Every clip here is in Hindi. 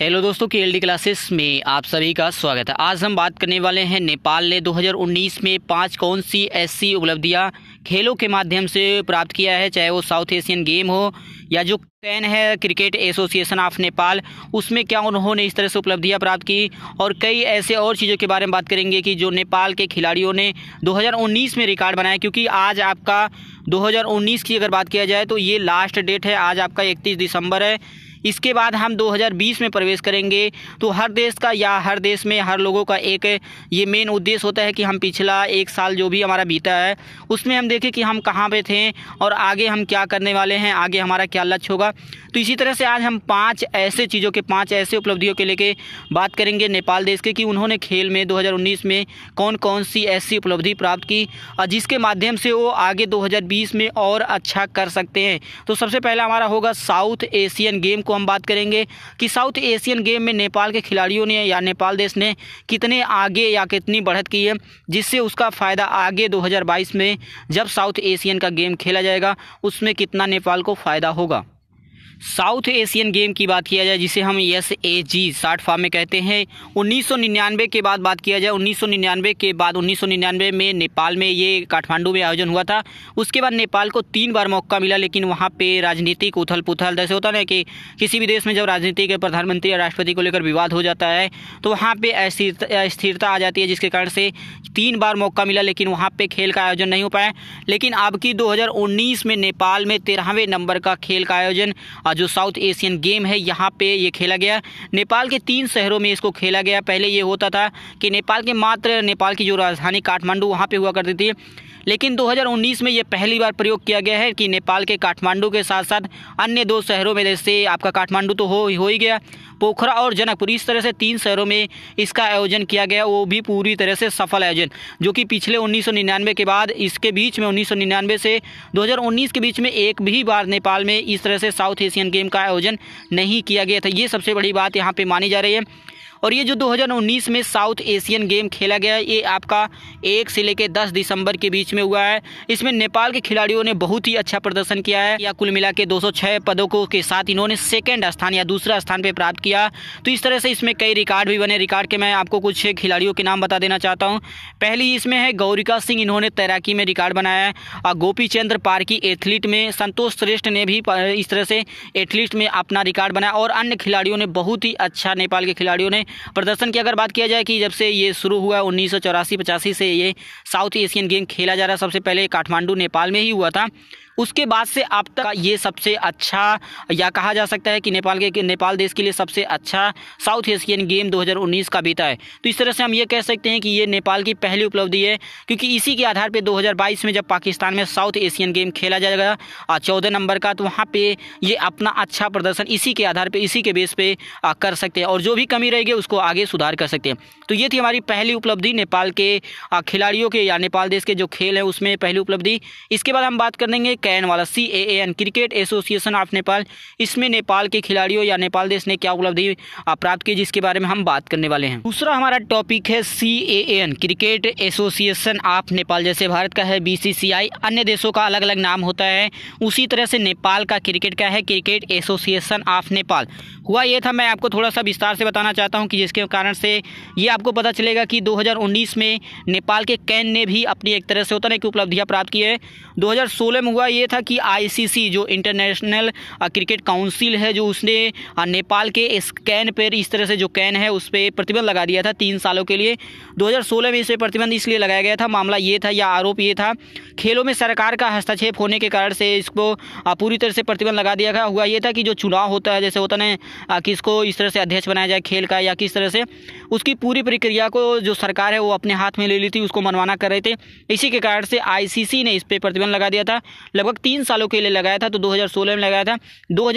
हेलो दोस्तों के एल क्लासेस में आप सभी का स्वागत है आज हम बात करने वाले हैं नेपाल ने 2019 में पांच कौन सी ऐसी उपलब्धियां खेलों के माध्यम से प्राप्त किया है चाहे वो साउथ एशियन गेम हो या जो कैन है क्रिकेट एसोसिएशन ऑफ नेपाल उसमें क्या उन्होंने इस तरह से उपलब्धियां प्राप्त की और कई ऐसे और चीज़ों के बारे में बात करेंगे कि जो नेपाल के खिलाड़ियों ने 2019 में रिकॉर्ड बनाया क्योंकि आज आपका 2019 की अगर बात किया जाए तो ये लास्ट डेट है आज आपका 31 दिसंबर है इसके बाद हम 2020 में प्रवेश करेंगे तो हर देश का या हर देश में हर लोगों का एक ये मेन उद्देश्य होता है कि हम पिछला एक साल जो भी हमारा बीता है उसमें हम देखें कि हम कहाँ पे थे और आगे हम क्या करने वाले हैं आगे हमारा क्या लक्ष्य होगा तो इसी तरह से आज हम पाँच ऐसे चीज़ों के पाँच ऐसे उपलब्धियों के लेके बात करेंगे नेपाल देश के कि उन्होंने खेल में 2019 में कौन कौन सी ऐसी उपलब्धि प्राप्त की और जिसके माध्यम से वो आगे 2020 में और अच्छा कर सकते हैं तो सबसे पहला हमारा होगा साउथ एशियन गेम को हम बात करेंगे कि साउथ एशियन गेम में नेपाल के खिलाड़ियों ने या नेपाल देश ने कितने आगे या कितनी बढ़त की है जिससे उसका फ़ायदा आगे 2022 में जब साउथ एशियन का गेम खेला जाएगा उसमें कितना नेपाल को फ़ायदा होगा साउथ एशियन गेम की बात किया जाए जिसे हम S A G short form में कहते हैं 1999 के बाद बात किया जाए 1999 के बाद 1999 में नेपाल में ये काठमांडू में आयोजन हुआ था उसके बाद नेपाल को तीन बार मौका मिला लेकिन वहाँ पे राजनीतिक उथल पुथल जैसे होता ना कि किसी भी देश में जब राजनीति के प्रधानमंत्री या राष्ट्रपति को लेकर विवाद हो जाता है तो वहाँ पर अस्थिरता आ जाती है जिसके कारण से तीन बार मौका मिला लेकिन वहाँ पर खेल का आयोजन नहीं हो पाया लेकिन अब की दो में नेपाल में तेरहवें नंबर का खेल का आयोजन जो साउथ एशियन गेम है यहाँ पे ये खेला गया नेपाल के तीन शहरों में इसको खेला गया पहले ये होता था कि नेपाल के मात्र नेपाल की जो राजधानी काठमांडू वहाँ पर हुआ करती थी लेकिन 2019 में ये पहली बार प्रयोग किया गया है कि नेपाल के काठमांडू के साथ साथ अन्य दो शहरों में जैसे आपका काठमांडू तो हो हो ही गया पोखरा और जनकपुर इस तरह से तीन शहरों में इसका आयोजन किया गया वो भी पूरी तरह से सफल आयोजन जो कि पिछले 1999 के बाद इसके बीच में 1999 से 2019 के बीच में एक भी बार नेपाल में इस तरह से साउथ एशियन गेम का आयोजन नहीं किया गया था ये सबसे बड़ी बात यहाँ पर मानी जा रही है और ये जो 2019 में साउथ एशियन गेम खेला गया ये आपका एक से लेकर दस दिसंबर के बीच में हुआ है इसमें नेपाल के खिलाड़ियों ने बहुत ही अच्छा प्रदर्शन किया है या कुल मिला के पदकों के साथ इन्होंने सेकेंड स्थान या दूसरा स्थान पर प्राप्त किया तो इस तरह से इसमें कई रिकॉर्ड भी बने रिकॉर्ड के मैं आपको कुछ खिलाड़ियों के नाम बता देना चाहता हूँ पहली इसमें है गौरिका सिंह इन्होंने तैराकी में रिकॉर्ड बनाया है और गोपी चंद्र पार्की एथलीट में संतोष श्रेष्ठ ने भी इस तरह से एथलीट में अपना रिकॉर्ड बनाया और अन्य खिलाड़ियों ने बहुत ही अच्छा नेपाल के खिलाड़ियों ने प्रदर्शन की अगर बात किया जाए कि जब से ये शुरू हुआ उन्नीस सौ से ये साउथ एशियन गेम खेला जा रहा सबसे पहले काठमांडू नेपाल में ही हुआ था उसके बाद से अब तक ये सबसे अच्छा या कहा जा सकता है कि नेपाल के नेपाल देश के लिए सबसे अच्छा साउथ एशियन गेम 2019 का बीता है तो इस तरह से हम ये कह सकते हैं कि ये नेपाल की पहली उपलब्धि है क्योंकि इसी के आधार पर 2022 में जब पाकिस्तान में साउथ एशियन गेम खेला जाएगा चौदह नंबर का तो वहाँ पर ये अपना अच्छा प्रदर्शन इसी के आधार पर इसी के बेस पर कर सकते हैं और जो भी कमी रहेगी उसको आगे सुधार कर सकते हैं तो ये थी हमारी पहली उपलब्धि नेपाल के खिलाड़ियों के या नेपाल देश के जो खेल हैं उसमें पहली उपलब्धि इसके बाद हम बात कर लेंगे कैन वाला C A N cricket association of Nepal इसमें नेपाल के खिलाड़ियों या नेपाल देश ने क्या उपलब्धि प्राप्त की जिसके बारे में हम बात करने वाले हैं दूसरा हमारा टॉपिक है C A N cricket association of Nepal जैसे भारत का है बी सी सी आई अन्य देशों का अलग अलग नाम होता है उसी तरह से नेपाल का क्रिकेट क्या है क्रिकेट एसोसिएशन ऑफ नेपाल हुआ ये था मैं आपको थोड़ा सा विस्तार से बताना चाहता हूँ कि जिसके कारण से ये आपको पता चलेगा कि 2019 में नेपाल के कैन ने भी अपनी एक तरह से होता की कि उपलब्धियाँ प्राप्त की है 2016 में हुआ ये था कि आईसीसी जो इंटरनेशनल क्रिकेट काउंसिल है जो उसने नेपाल के इस कैन पर इस तरह से जो कैन है उस पर प्रतिबंध लगा दिया था तीन सालों के लिए दो में इस पर प्रतिबंध इसलिए लगाया गया था मामला ये था या आरोप ये था खेलों में सरकार का हस्तक्षेप होने के कारण से इसको पूरी तरह से प्रतिबंध लगा दिया गया हुआ ये था कि जो चुनाव होता है जैसे होता है किसको इस तरह से अध्यक्ष बनाया जाए खेल का या किस तरह से उसकी पूरी प्रक्रिया को जो सरकार है वो अपने हाथ में ले ली थी उसको मनवाना कर रहे थे इसी के कारण से आईसीसी ने इस पर प्रतिबंध लगा दिया था लगभग तीन सालों के लिए लगाया था तो दो में लगाया था दो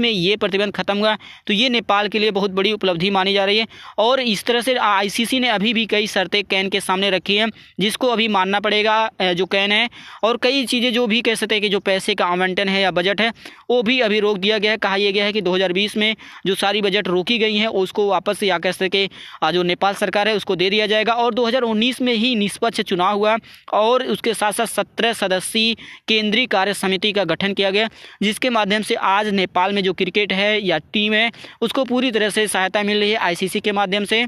में ये प्रतिबंध खत्म हुआ तो ये नेपाल के लिए बहुत बड़ी उपलब्धि मानी जा रही है और इस तरह से आई ने अभी भी कई शर्तें कैन के सामने रखी हैं जिसको अभी मानना पड़ेगा जो कैन है और कई चीज़ें जो भी कह सकते हैं कि जो पैसे का आवंटन है या बजट है वो भी अभी रोक दिया गया है कहा यह गया है कि 2020 में जो सारी बजट रोकी गई हैं उसको वापस या कह सके जो नेपाल सरकार है उसको दे दिया जाएगा और 2019 में ही निष्पक्ष चुनाव हुआ और उसके साथ साथ सत्रह सदस्यीय केंद्रीय कार्य समिति का गठन किया गया जिसके माध्यम से आज नेपाल में जो क्रिकेट है या टीम है उसको पूरी तरह से सहायता मिल रही है आईसीसी के माध्यम से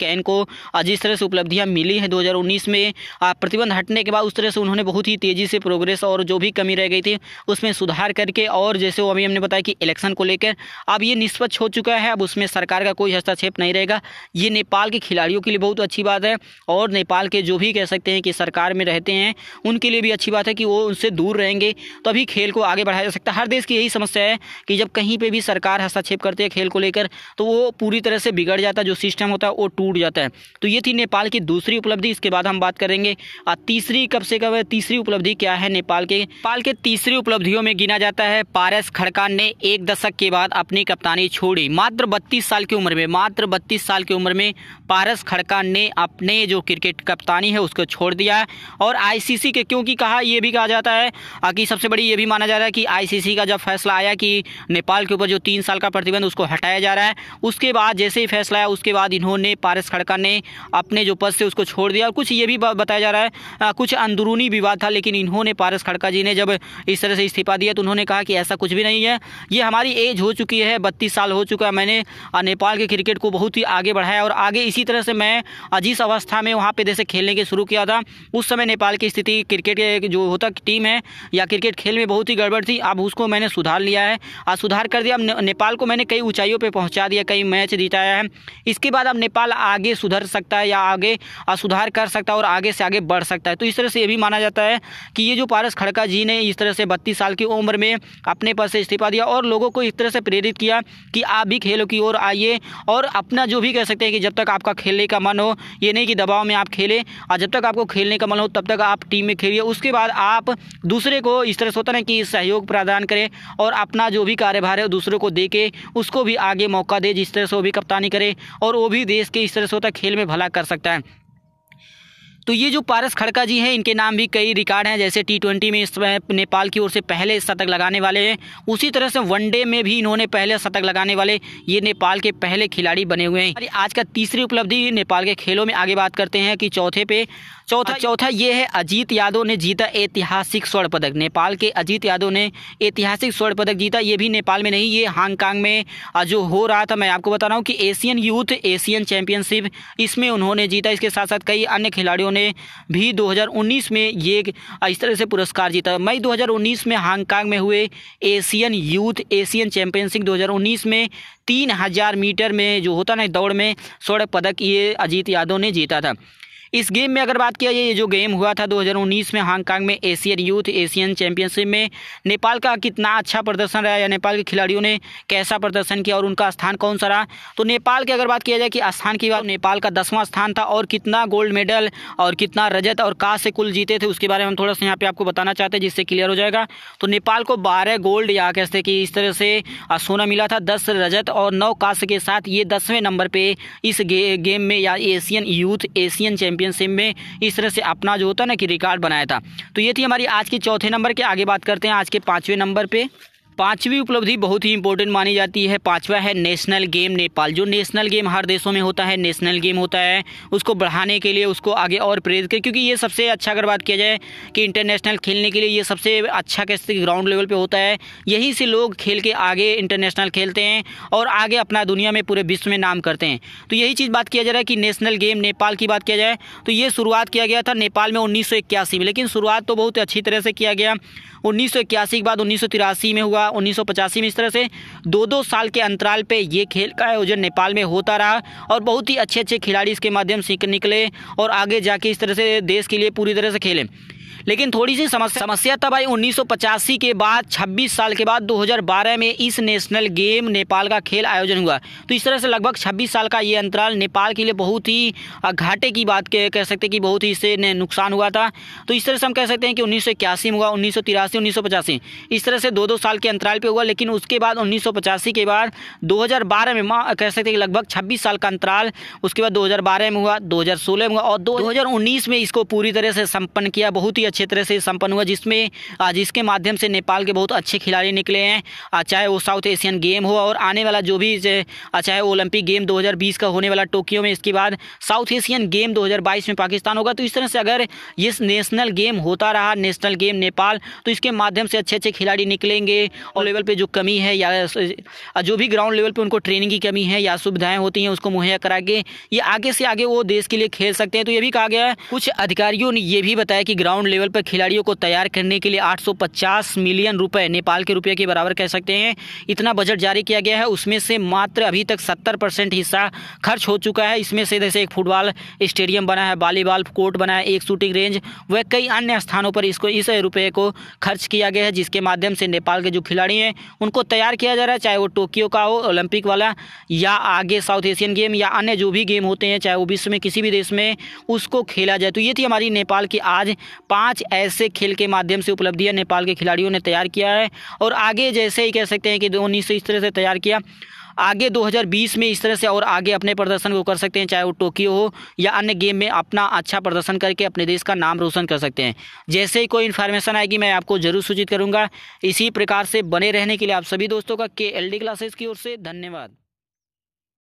कैन को जिस तरह से उपलब्धियां मिली हैं 2019 में प्रतिबंध हटने के बाद उस तरह से उन्होंने बहुत ही तेज़ी से प्रोग्रेस और जो भी कमी रह गई थी उसमें सुधार करके और जैसे वो अभी हमने बताया कि इलेक्शन को लेकर अब ये निष्पक्ष हो चुका है अब उसमें सरकार का कोई हस्तक्षेप नहीं रहेगा ये नेपाल के खिलाड़ियों के लिए बहुत अच्छी बात है और नेपाल के जो भी कह सकते हैं कि सरकार में रहते हैं उनके लिए भी अच्छी बात है कि वो उनसे दूर रहेंगे तभी खेल को आगे बढ़ाया जा सकता है हर देश की यही समस्या है कि जब कहीं पर भी सरकार हस्तक्षेप करती है खेल को लेकर तो वो पूरी तरह से बिगड़ जाता है जो सिस्टम होता है वो टूट जाता है तो ये थी नेपाल की दूसरी उपलब्धि इसके बाद हम बात करेंगे और तीसरी कब से कब है तीसरी उपलब्धि क्या है नेपाल के नेपाल के तीसरी उपलब्धियों में गिना जाता है पारस खड़का ने एक दशक के बाद अपनी कप्तानी छोड़ी मात्र बत्तीस साल की उम्र में मात्र बत्तीस साल की उम्र में पारस खड़का ने अपने जो क्रिकेट कप्तानी है उसको छोड़ दिया और आईसीसी के क्योंकि कहा यह भी कहा जाता है कि सबसे बड़ी यह भी माना जा रहा है कि आईसीसी का जब फैसला आया कि नेपाल के ऊपर जो तीन साल का प्रतिबंध उसको हटाया जा रहा है उसके बाद जैसे ही फैसला आया उसके बाद इन्होंने पारस खड़का ने अपने जो पद से उसको छोड़ दिया और कुछ ये भी बताया जा रहा है आ, कुछ अंदरूनी विवाद था लेकिन इन्होंने पारस खड़का जी ने जब इस तरह से इस्तीफा दिया तो उन्होंने कहा कि ऐसा कुछ भी नहीं है ये हमारी एज हो चुकी है बत्तीस साल हो चुका है मैंने नेपाल के क्रिकेट को बहुत ही आगे बढ़ाया और आगे इसी तरह से मैं जिस अवस्था में वहाँ पर जैसे खेलने के शुरू किया था उस समय नेपाल की स्थिति क्रिकेट जो होता टीम है या क्रिकेट खेल में बहुत ही गड़बड़ थी अब उसको मैंने सुधार लिया है और सुधार कर दिया अब नेपाल को मैंने कई ऊंचाइयों पर पहुँचा दिया कई मैच जिताया है इसके बाद अब नेपाल माल आगे सुधर सकता है या आगे सुधार कर सकता है और आगे से आगे बढ़ सकता है तो इस तरह से ये भी माना जाता है कि ये जो पारस खड़का जी ने इस तरह से बत्तीस साल की उम्र में अपने पद से इस्तीफा दिया और लोगों को इस तरह से प्रेरित किया कि आप भी खेलों की ओर आइए और अपना जो भी कह सकते हैं कि जब तक आपका खेलने का मन हो ये नहीं कि दबाव में आप खेलें और जब तक आपको खेलने का मन हो तब तक आप टीम में खेलिए उसके बाद आप दूसरे को इस तरह से होता ना कि सहयोग प्रदान करें और अपना जो भी कार्यभार है दूसरों को दे उसको भी आगे मौका दे जिस तरह से वो भी कप्तानी करे और वो भी देश के के इस तरह से होता है खेल में भला कर सकता है तो ये जो पारस खड़का जी हैं इनके नाम भी कई रिकॉर्ड हैं जैसे टी ट्वेंटी में इस नेपाल की ओर से पहले शतक लगाने वाले हैं उसी तरह से वनडे में भी इन्होंने पहले शतक लगाने वाले ये नेपाल के पहले खिलाड़ी बने हुए हैं आज का तीसरी उपलब्धि नेपाल के खेलों में आगे बात करते हैं कि चौथे पे चौथा हाँ चौथा ये है अजीत यादव ने जीता ऐतिहासिक स्वर्ण पदक नेपाल के अजीत यादव ने ऐतिहासिक स्वर्ण पदक जीता ये भी नेपाल में नहीं ये हांगकांग में जो हो रहा था मैं आपको बता रहा हूँ कि एशियन यूथ एशियन चैंपियनशिप इसमें उन्होंने जीता इसके साथ साथ कई अन्य खिलाड़ियों ने भी दो में ये इस तरह से पुरस्कार जीता मई दो में हांगकांग में हुए एशियन यूथ एशियन चैंपियनशिप दो में तीन हज़ार मीटर में जो होता ना दौड़ में स्वर्ण पदक ये अजीत यादव ने जीता था इस गेम में अगर बात किया जाए ये जो गेम हुआ था 2019 में हांगकांग में एशियन यूथ एशियन चैंपियनशिप में नेपाल का कितना अच्छा प्रदर्शन रहा या नेपाल के खिलाड़ियों ने कैसा प्रदर्शन किया और उनका स्थान कौन सा रहा तो नेपाल की अगर बात किया जाए कि स्थान की बात नेपाल का दसवां स्थान था और कितना गोल्ड मेडल और कितना रजत और कांस से कुल जीते थे उसके बारे में हम थोड़ा सा यहाँ पे आपको बताना चाहते हैं जिससे क्लियर हो जाएगा तो नेपाल को बारह गोल्ड या कहते कि इस तरह से सोना मिला था दस रजत और नौ कास के साथ ये दसवें नंबर पर इस गे, गेम में या Asian youth Asian champion championship में इस तरह से अपना जो होता है ना कि रिकॉर्ड बनाया था तो ये थी हमारी आज की चौथे नंबर के आगे बात करते हैं आज के पाँचवें नंबर पर पांचवी उपलब्धि बहुत ही इंपॉर्टेंट मानी जाती है पांचवा है नेशनल गेम नेपाल जो नेशनल गेम हर देशों में होता है नेशनल गेम होता है उसको बढ़ाने के लिए उसको आगे और प्रेरित करें क्योंकि ये सबसे अच्छा अगर बात किया जाए कि इंटरनेशनल खेलने के लिए ये सबसे अच्छा कैसे ग्राउंड लेवल पर होता है यहीं से लोग खेल के आगे इंटरनेशनल खेलते हैं और आगे अपना दुनिया में पूरे विश्व में नाम करते हैं तो यही चीज़ बात किया जा रहा है कि नेशनल गेम नेपाल की बात किया जाए तो ये शुरुआत किया गया था नेपाल में उन्नीस में लेकिन शुरुआत तो बहुत अच्छी तरह से किया गया उन्नीस के बाद उन्नीस में हुआ था उन्नीस में इस तरह से दो दो साल के अंतराल पे ये खेल का आयोजन नेपाल में होता रहा और बहुत ही अच्छे अच्छे खिलाड़ी इसके माध्यम से निकले और आगे जाके इस तरह से देश के लिए पूरी तरह से खेलें लेकिन थोड़ी सी समस्या समस्या तब आई उन्नीस के बाद 26 साल के बाद 2012 में इस नेशनल गेम नेपाल का खेल आयोजन हुआ तो इस तरह से लगभग 26 साल का ये अंतराल नेपाल के लिए बहुत ही घाटे की बात कह सकते हैं कि बहुत ही इससे नुकसान हुआ था तो इस तरह से हम कह सकते हैं कि उन्नीस में हुआ उन्नीस सौ इस तरह से दो दो साल के अंतराल पर हुआ लेकिन उसके बाद उन्नीस के बाद दो में कह सकते हैं लगभग छब्बीस साल का अंतराल उसके बाद दो में हुआ दो में हुआ और दो में इसको पूरी तरह से संपन्न किया बहुत ही अच्छा क्षेत्र से संपन्न हुआ जिसमें जिसके माध्यम से नेपाल के बहुत अच्छे खिलाड़ी निकले हैं चाहे वो साउथ एशियन गेम हो और आने वाला जो भी चाहे ओलंपिक गेम 2020 का होने वाला टोक्यो में इसके बाद साउथ एशियन गेम 2022 में पाकिस्तान होगा तो इस तरह से अगर ये नेशनल गेम होता रहा नेशनल गेम नेपाल तो इसके माध्यम से अच्छे अच्छे खिलाड़ी निकलेंगे और लेवल पर जो कमी है या जो भी ग्राउंड लेवल पर उनको ट्रेनिंग की कमी है या सुविधाएँ होती हैं उसको मुहैया करा के ये आगे से आगे वो देश के लिए खेल सकते हैं तो ये भी कहा गया है कुछ अधिकारियों ने ये भी बताया कि ग्राउंड लेवल लेवल पर खिलाड़ियों को तैयार करने के लिए 850 मिलियन रुपए नेपाल के रुपये के बराबर कह सकते हैं इतना बजट जारी किया गया है उसमें से मात्र अभी तक 70 परसेंट हिस्सा खर्च हो चुका है इसमें से जैसे एक फुटबॉल स्टेडियम बना है वॉलीबॉल कोर्ट बना है एक शूटिंग रेंज व कई अन्य स्थानों पर इसको इस रुपये को खर्च किया गया है जिसके माध्यम से नेपाल के जो खिलाड़ी हैं उनको तैयार किया जा रहा है चाहे वो टोक्यो का हो ओलंपिक वाला या आगे साउथ एशियन गेम या अन्य जो भी गेम होते हैं चाहे वो विश्व में किसी भी देश में उसको खेला जाए तो ये थी हमारी नेपाल की आज पांच पाँच ऐसे खेल के माध्यम से उपलब्धियां नेपाल के खिलाड़ियों ने तैयार किया है और आगे जैसे ही कह सकते हैं कि से इस तरह से तैयार किया आगे 2020 में इस तरह से और आगे अपने प्रदर्शन को कर सकते हैं चाहे वो टोक्यो हो या अन्य गेम में अपना अच्छा प्रदर्शन करके अपने देश का नाम रोशन कर सकते हैं जैसे ही कोई इन्फॉर्मेशन आएगी मैं आपको जरूर सूचित करूंगा इसी प्रकार से बने रहने के लिए आप सभी दोस्तों का के एल क्लासेस की ओर से धन्यवाद